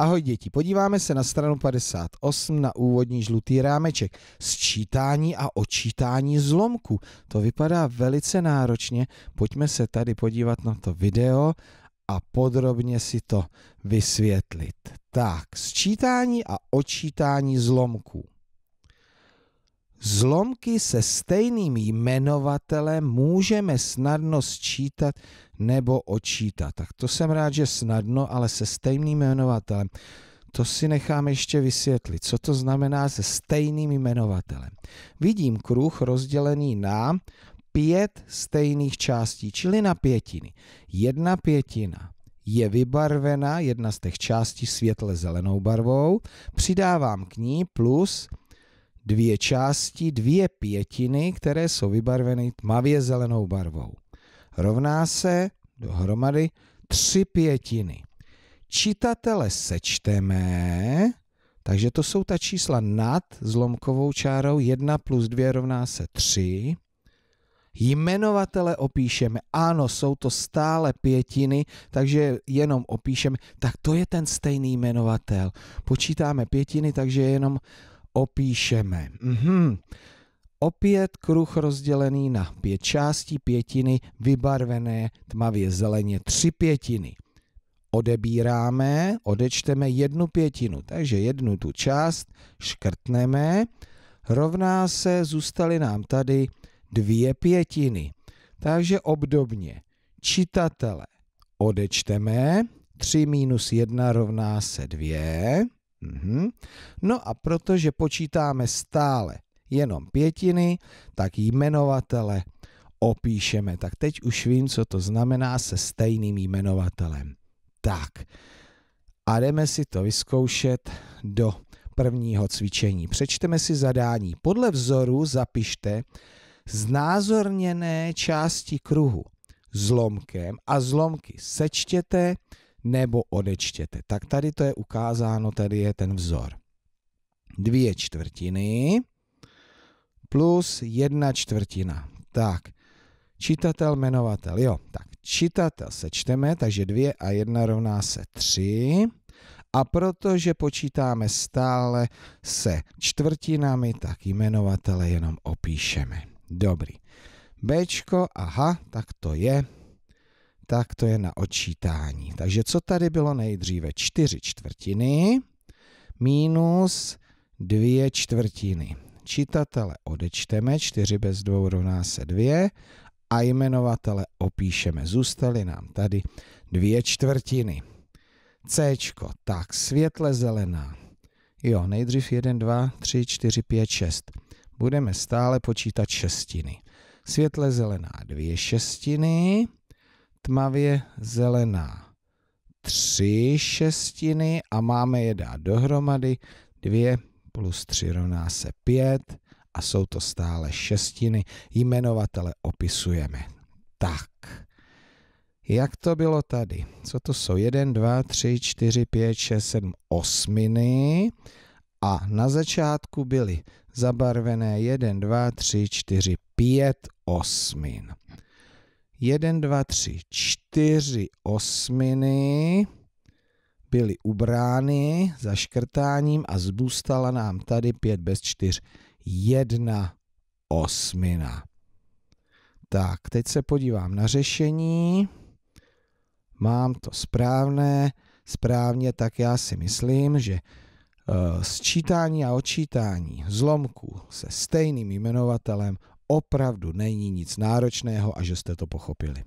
Ahoj děti, podíváme se na stranu 58 na úvodní žlutý rámeček. Sčítání a očítání zlomku. To vypadá velice náročně. Pojďme se tady podívat na to video a podrobně si to vysvětlit. Tak, sčítání a očítání zlomků. Zlomky se stejným jmenovatelem můžeme snadno sčítat nebo očítat. Tak to jsem rád, že snadno, ale se stejným jmenovatelem. To si nechám ještě vysvětlit, co to znamená se stejným jmenovatelem. Vidím kruh rozdělený na pět stejných částí, čili na pětiny. Jedna pětina je vybarvena, jedna z těch částí světle zelenou barvou, přidávám k ní plus dvě části, dvě pětiny, které jsou vybarveny tmavě zelenou barvou. Rovná se dohromady tři pětiny. Čitatele sečteme, takže to jsou ta čísla nad zlomkovou čárou 1 plus 2 rovná se 3. Jmenovatele opíšeme. Ano, jsou to stále pětiny, takže jenom opíšeme. Tak to je ten stejný jmenovatel. Počítáme pětiny, takže jenom opíšeme. Mhm. Opět kruh rozdělený na pět částí pětiny, vybarvené tmavě zeleně tři pětiny. Odebíráme, odečteme jednu pětinu, takže jednu tu část škrtneme, rovná se, zůstaly nám tady dvě pětiny. Takže obdobně čitatele odečteme, 3 minus 1 rovná se 2, Mhm. No a protože počítáme stále jenom pětiny, tak jmenovatele opíšeme. Tak teď už vím, co to znamená se stejným jmenovatelem. Tak a jdeme si to vyzkoušet do prvního cvičení. Přečteme si zadání. Podle vzoru zapište znázorněné části kruhu zlomkem a zlomky sečtěte nebo odečtěte. Tak tady to je ukázáno, tady je ten vzor. Dvě čtvrtiny plus jedna čtvrtina. Tak, čitatel, jmenovatel, jo. Tak, čitatel sečteme, takže 2 a 1 rovná se 3. A protože počítáme stále se čtvrtinami, tak jmenovatele jenom opíšeme. Dobrý. Bčko, aha, tak to je tak to je na odčítání. Takže co tady bylo nejdříve? 4 čtvrtiny minus 2 čtvrtiny. Čitatele odečteme, 4 bez 2 rovná se 2 a jmenovatele opíšeme. Zůstaly nám tady 2 čtvrtiny. C, tak světle zelená. Jo, nejdřív 1, 2, 3, 4, 5, 6. Budeme stále počítat šestiny. Světle zelená dvě šestiny tmavě zelená tři šestiny a máme je dát dohromady. dvě plus tři rovná se pět a jsou to stále šestiny. Jmenovatele opisujeme. Tak, jak to bylo tady? Co to jsou? 1, 2, 3, 4, 5, 6, 7, osminy. A na začátku byly zabarvené 1, 2, 3, 4, 5 osmin. 1, 2, 3, 4 osminy byly ubrány za škrtáním a zůstala nám tady 5 bez 4. 1 osmina. Tak, teď se podívám na řešení. Mám to správné. Správně, tak já si myslím, že eh, sčítání a odčítání zlomků se stejným jmenovatelem opravdu není nic náročného a že jste to pochopili.